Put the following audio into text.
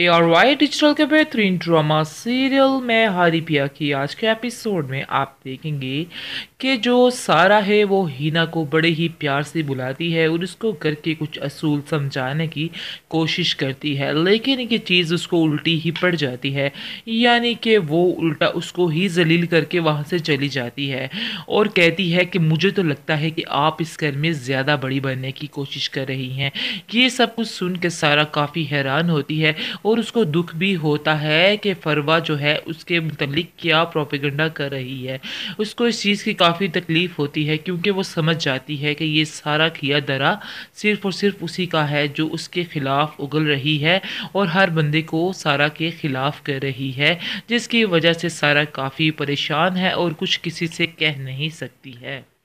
A R Y digital के बेहतरीन drama serial में हरी पिया की आज के एपिसोड में आप देखेंगे कि जो सारा है वो हीना को बड़े ही प्यार से बुलाती है और उसको घर के कुछ असूल समझाने की कोशिश करती है लेकिन ये चीज़ उसको उल्टी ही पड़ जाती है यानी कि वो उल्टा उसको ही जलील करके वहाँ से चली जाती है और कहती है कि मुझे तो लगता है कि आप इस घर में ज़्यादा बड़ी बनने की कोशिश कर रही हैं ये सब कुछ सुन के सारा काफ़ी हैरान होती है और उसको दुख भी होता है कि फरवा जो है उसके मतलब क्या प्रोपेगेंडा कर रही है उसको इस चीज़ की काफ़ी तकलीफ़ होती है क्योंकि वो समझ जाती है कि ये सारा किया दरा सिर्फ़ और सिर्फ उसी का है जो उसके ख़िलाफ़ उगल रही है और हर बंदे को सारा के ख़िलाफ़ कर रही है जिसकी वजह से सारा काफ़ी परेशान है और कुछ किसी से कह नहीं सकती है